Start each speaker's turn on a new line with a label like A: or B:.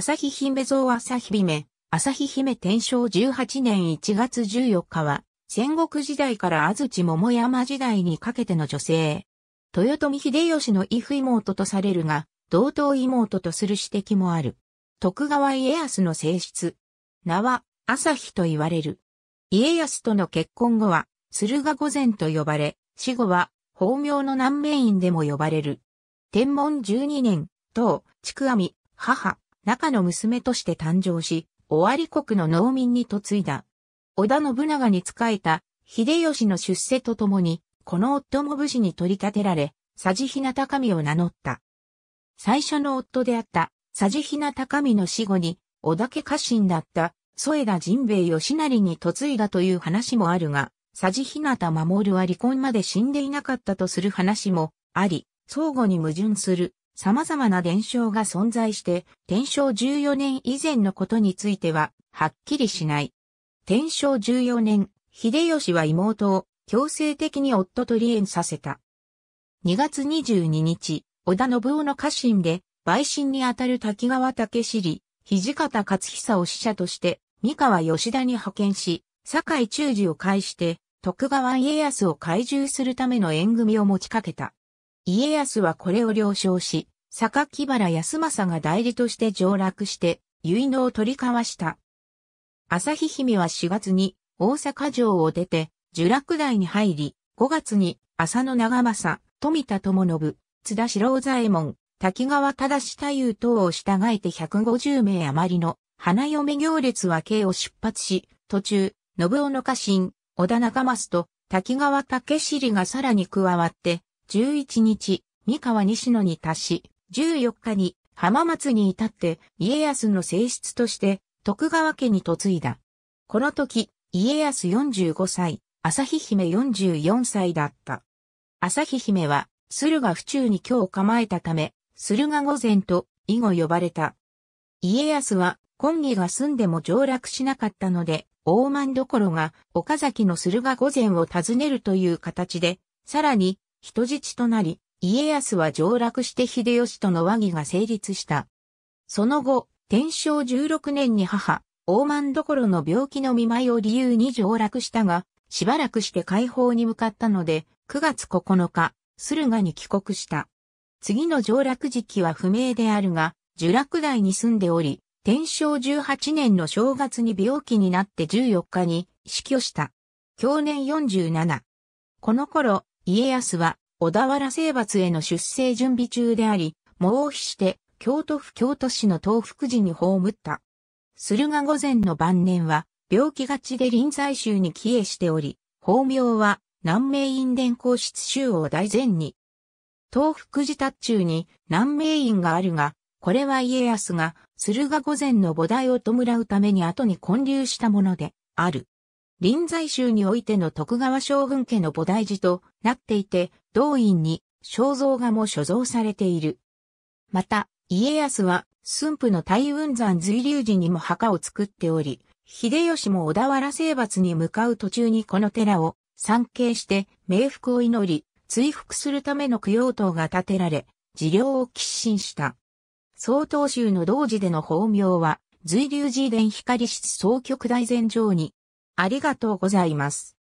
A: 朝日姫像朝日姫、朝日姫天正18年1月14日は、戦国時代から安土桃山時代にかけての女性。豊臣秀吉の異父妹とされるが、同等妹とする指摘もある。徳川家康の性質。名は、朝日と言われる。家康との結婚後は、駿河御前と呼ばれ、死後は、法名の南面院でも呼ばれる。天文12年、当、阿網、母、中の娘として誕生し、尾張国の農民に嫁いだ。織田信長に仕えた、秀吉の出世とともに、この夫も武士に取り立てられ、佐治ひな高見を名乗った。最初の夫であった、佐治ひな高見の死後に、織田家家臣だった、添田陣兵義成に嫁いだという話もあるが、佐治ひなた守は離婚まで死んでいなかったとする話もあり、相互に矛盾する様々な伝承が存在して、天正14年以前のことについては、はっきりしない。天正14年、秀吉は妹を強制的に夫と離縁させた。2月22日、織田信夫の家臣で、陪審にあたる滝川武尻、土方勝久を使者として、三河吉田に派遣し、堺中治を介して、徳川家康を懐柔するための縁組を持ちかけた。家康はこれを了承し、坂木原康政が代理として上洛して、結納を取り交わした。朝日姫は4月に大阪城を出て、呪落台に入り、5月に浅野長政、富田智信、津田四郎左衛門、滝川忠太夫等を従えて150名余りの花嫁行列は京を出発し、途中、信夫の家臣、小田中松と滝川武尻がさらに加わって、11日、三河西野に達し、14日に浜松に至って家康の正室として徳川家に嫁いだ。この時、家康45歳、朝日姫44歳だった。朝日姫は、駿河府中に今日構えたため、駿河御前と以後呼ばれた。家康は、今義が住んでも上洛しなかったので、大満どころが岡崎の駿河御前を訪ねるという形で、さらに人質となり、家康は上洛して秀吉との和議が成立した。その後、天正16年に母、大満どころの病気の見舞いを理由に上洛したが、しばらくして解放に向かったので、9月9日、駿河に帰国した。次の上洛時期は不明であるが、受落台に住んでおり、天正18年の正月に病気になって14日に死去した。去年47。この頃、家康は小田原征伐への出征準備中であり、喪をして京都府京都市の東福寺に葬った。駿河御前の晩年は、病気がちで臨済宗に帰依しており、法名は南明院伝皇室宗を大前に。東福寺達中に南明院があるが、これは家康が駿河御前の菩提を弔うために後に建立したものである。臨済宗においての徳川将軍家の菩提寺となっていて、同院に肖像画も所蔵されている。また、家康は、駿府の大雲山随流寺にも墓を作っており、秀吉も小田原征伐に向かう途中にこの寺を参詣して冥福を祈り、追復するための供養塔が建てられ、寺領を喫進した。曹洞宗の同時での法名は、随流寺殿光室総局大禅城にありがとうございます。